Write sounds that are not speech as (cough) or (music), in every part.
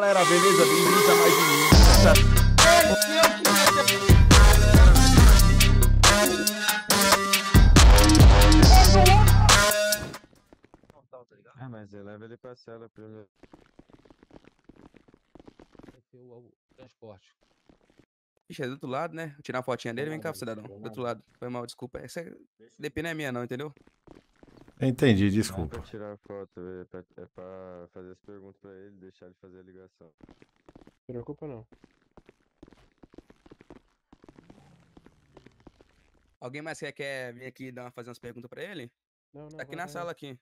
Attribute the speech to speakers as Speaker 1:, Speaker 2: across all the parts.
Speaker 1: Galera, beleza? Bem-vindos a mais
Speaker 2: um Ah, mas ele leva ele pra cela primeiro. É o transporte. Ixi, é do outro lado, né? Vou tirar a fotinha dele. Vem cá, cidadão. Do outro lado. Foi mal, desculpa. Essa DP não é minha, não, entendeu?
Speaker 1: Entendi, desculpa.
Speaker 2: é pra tirar foto, é pra, é pra fazer as perguntas pra ele, deixar ele fazer a ligação. Não preocupa não. Alguém mais quer, quer vir aqui dar, fazer umas perguntas pra ele? Não, não. Tá aqui na sala aqui.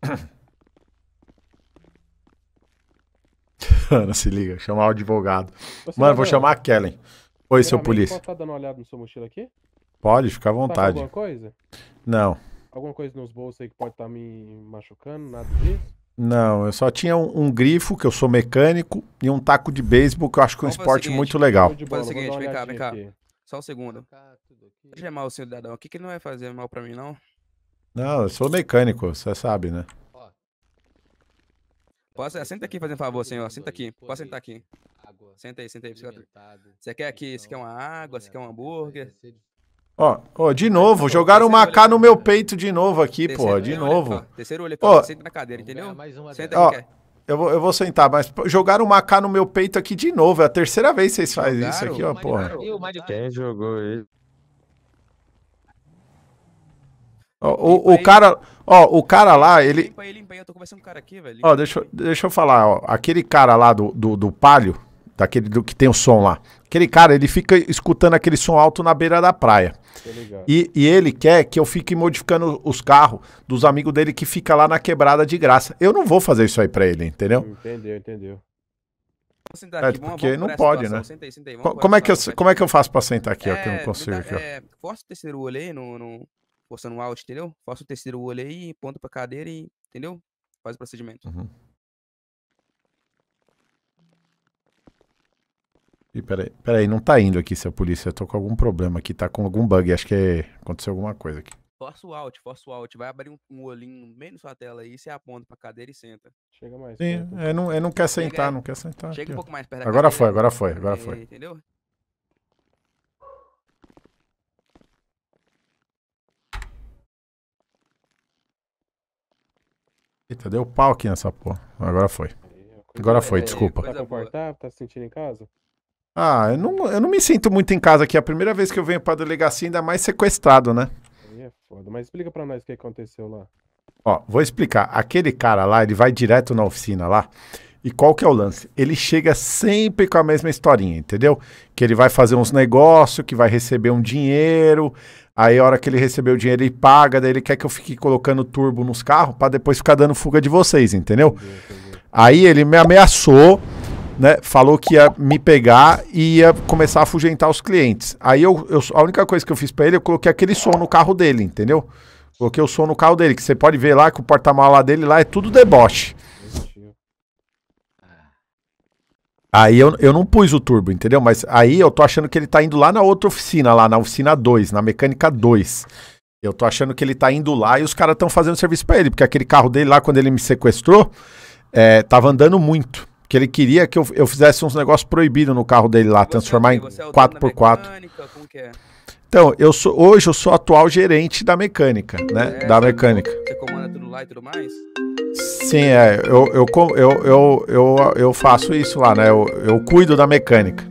Speaker 1: (coughs) Ana, se liga, chamar o advogado. Você Mano, tá vou chamar a Kellen. Oi, seu polícia. Posso tá dando uma olhada no seu mochila aqui? Pode, fica à vontade. Alguma coisa? Não. Alguma coisa nos bolsos aí que pode estar tá me machucando, nada disso? Não, eu só tinha um, um, grifo, que eu sou mecânico, e um taco de beisebol, que eu acho que é um esporte seguinte, muito legal. Faz o seguinte, vem cá, vem cá. Aqui.
Speaker 2: Só um segundo. Deixa eu mal o cidadão aqui, que ele não vai fazer mal pra mim, não?
Speaker 1: Não, eu sou mecânico, você sabe, né?
Speaker 2: Posso, é, senta aqui, fazendo um favor, senhor. Senta aqui, pode sentar aqui. Senta aí, senta aí. Você quer aqui, você quer uma então, água, você quer um hambúrguer?
Speaker 1: Ó, ó, de novo, jogaram uma AK no meu peito de novo aqui, pô, de novo. Terceiro olho ó, senta
Speaker 2: na cadeira, entendeu? senta
Speaker 1: eu vou, eu vou sentar, mas jogaram uma AK no meu peito aqui de novo. É a terceira vez que vocês fazem jogaram, isso aqui, ó, porra.
Speaker 2: Quem jogou ele?
Speaker 1: Ó, o, o cara, ó, o cara lá, ele. Ó, deixa, deixa eu falar, ó. Aquele cara lá do, do, do palho, daquele do que tem o som lá. Aquele cara, ele fica escutando aquele som alto na beira da praia. E, e, ele quer que eu fique modificando os carros dos amigos dele que fica lá na quebrada de graça. Eu não vou fazer isso aí pra ele, entendeu? Entendeu,
Speaker 2: entendeu. Sentar é, aqui, é, porque vamos, não pode, situação. né? Senta aí, senta aí, como, como é que eu, como é que eu faço pra sentar aqui? É, ó, que eu não consigo. Aqui, ó. É, força o terceiro olho aí, no, no, forçando o um out, entendeu? Força o terceiro olho aí, ponta pra cadeira e, entendeu? Faz o procedimento. Uhum.
Speaker 1: E peraí, peraí, não tá indo aqui, seu polícia. Eu tô com algum problema aqui, tá com algum bug. Acho que é... aconteceu alguma coisa aqui.
Speaker 2: Força o alt, força o alt. Vai abrir um, um olhinho no meio da sua tela aí, você aponta pra cadeira e senta. Chega mais. Sim, perto. é, não, é, não quer sentar, não quer sentar. Chega aqui, um pouco mais perto Agora foi, agora foi, agora foi. É, entendeu?
Speaker 1: Eita, deu pau aqui nessa porra. Agora foi. Agora tá foi, desculpa.
Speaker 2: Tá Tá se sentindo em casa?
Speaker 1: Ah, eu não, eu não me sinto muito em casa aqui. É a primeira vez que eu venho pra delegacia, ainda mais sequestrado, né? Aí é foda. Mas explica pra nós o que aconteceu lá. Ó, vou explicar. Aquele cara lá, ele vai direto na oficina lá. E qual que é o lance? Ele chega sempre com a mesma historinha, entendeu? Que ele vai fazer uns negócios, que vai receber um dinheiro, aí a hora que ele receber o dinheiro ele paga, daí ele quer que eu fique colocando turbo nos carros para depois ficar dando fuga de vocês, entendeu? Entendi, entendi. Aí ele me ameaçou, né, falou que ia me pegar e ia começar a afugentar os clientes. Aí eu, eu a única coisa que eu fiz para ele, eu coloquei aquele som no carro dele, entendeu? Coloquei o som no carro dele, que você pode ver lá que o porta-mala dele lá é tudo deboche. Aí eu, eu não pus o turbo, entendeu? Mas aí eu tô achando que ele tá indo lá na outra oficina, lá na oficina 2, na mecânica 2. Eu tô achando que ele tá indo lá e os caras estão fazendo serviço para ele, porque aquele carro dele lá, quando ele me sequestrou, é, tava andando muito que ele queria que eu, eu fizesse uns negócios proibidos no carro dele lá, você transformar é, em 4x4. Mecânica, é? Então, eu sou, hoje eu sou atual gerente da mecânica, né? É, da é mecânica. Você comanda tudo lá e tudo mais? Sim, é. Eu, eu, eu, eu, eu, eu faço isso lá, né? Eu, eu cuido da mecânica.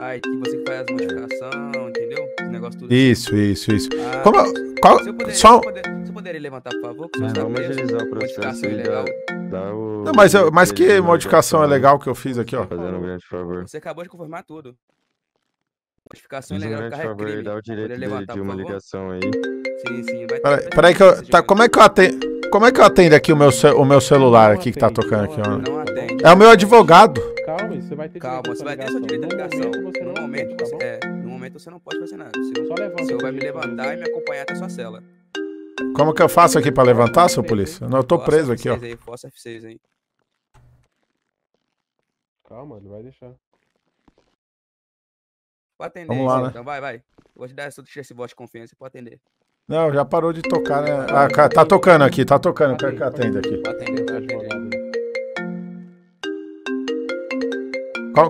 Speaker 2: Ah, e você faz as modificações,
Speaker 1: entendeu? Esse negócio tudo. Isso, isso, isso. Ah, Como, qual, se eu puder, só... Se eu puder poderia
Speaker 2: levantar, por favor? Que não, vamos agilizar o processo. Legal. Dá, o... Não, mas, eu, mas que modificação é
Speaker 1: legal que eu fiz aqui, ó. Fazendo um grande favor. Você
Speaker 2: acabou de confirmar tudo. Modificação ilegal um carro favor, é crime. Dá o direito levantar, de, de uma ligação aí. Sim, sim.
Speaker 1: Peraí, peraí que eu... Tá, como é que eu atendo... Como é que eu atendo aqui o meu, ce... o meu celular não aqui atende, que tá tocando aqui? Ó. Não
Speaker 2: atende. É o meu advogado. Calma, você vai ter Calma, você vai ter seu direito de ligação. No momento, você, tá é, no momento você não pode fazer nada. Você, Só levanta, você vai me levantar e me acompanhar até a sua cela. Como que eu faço aqui pra levantar, seu polícia? Não, eu tô preso aqui, ó. F6 aí. Calma, ele vai deixar. Pode atender, Vamos lá, né? então vai, vai. Vou te dar esse, esse bot de confiança, pode atender.
Speaker 1: Não, já parou de tocar, né? Ah, tá tocando aqui, tá tocando. Quero que atenda aqui. Pode
Speaker 2: atender,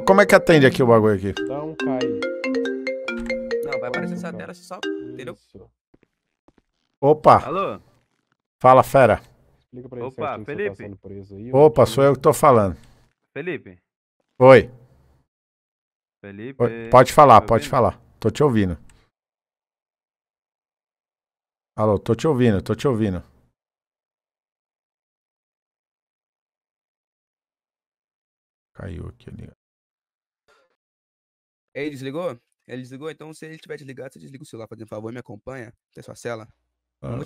Speaker 1: Como é que atende aqui o bagulho aqui? Dá
Speaker 2: um cai. Não, vai aparecer essa tela, só. Entendeu? Opa! Alô?
Speaker 1: Fala, fera.
Speaker 2: Explica pra ele Opa, Felipe. Tá preso aí, Opa, sou eu
Speaker 1: que tô falando. Felipe. Oi.
Speaker 2: Felipe. Oi. Pode falar, tá pode
Speaker 1: falar. Tô te ouvindo. Alô, tô te ouvindo, tô te ouvindo. Caiu aqui ali.
Speaker 2: Ele desligou? Ele desligou? Então, se ele tiver desligado, você desliga o celular, fazendo favor, me acompanha até sua cela. Ah.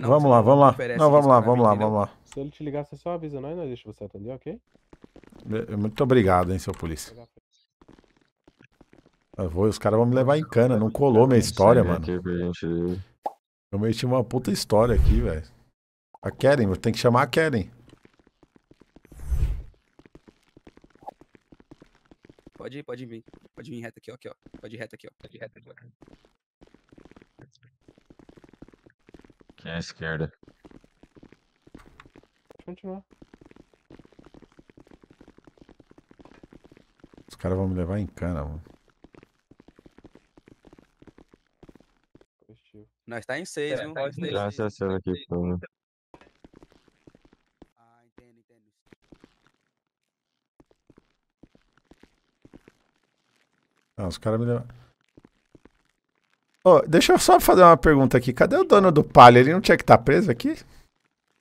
Speaker 2: Vamos lá, vamos lá. Não, vamos lá, vamos lá, vamos lá. Se ele te ligar, você só avisa nós, nós né? deixa você atender, ok?
Speaker 1: Muito obrigado, hein, seu polícia. Eu vou, os caras vão me levar em cana, não colou minha história, mano. Eu meti uma puta história aqui, velho. A Keren, tem que chamar a Keren.
Speaker 2: Pode ir, pode vir. Pode vir reto aqui, ó. Aqui, ó. Pode ir reto aqui, ó. Pode ir reto aqui, ó.
Speaker 1: Tinha é, à esquerda. Continuar. Os caras vão me levar em cana, mano.
Speaker 2: Nós tá em 6, é, viu? Tá em tá Graças a aqui, pô. Ah, entendo, entendo.
Speaker 1: Ah, os caras me levaram. Oh, deixa eu só fazer uma pergunta aqui. Cadê o dono do palio? Ele não tinha que estar tá preso aqui?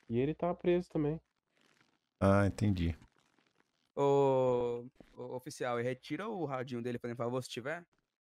Speaker 2: E ele estava tá preso também. Ah, entendi. Ô, ô, oficial, retira o radinho dele, por favor, se tiver.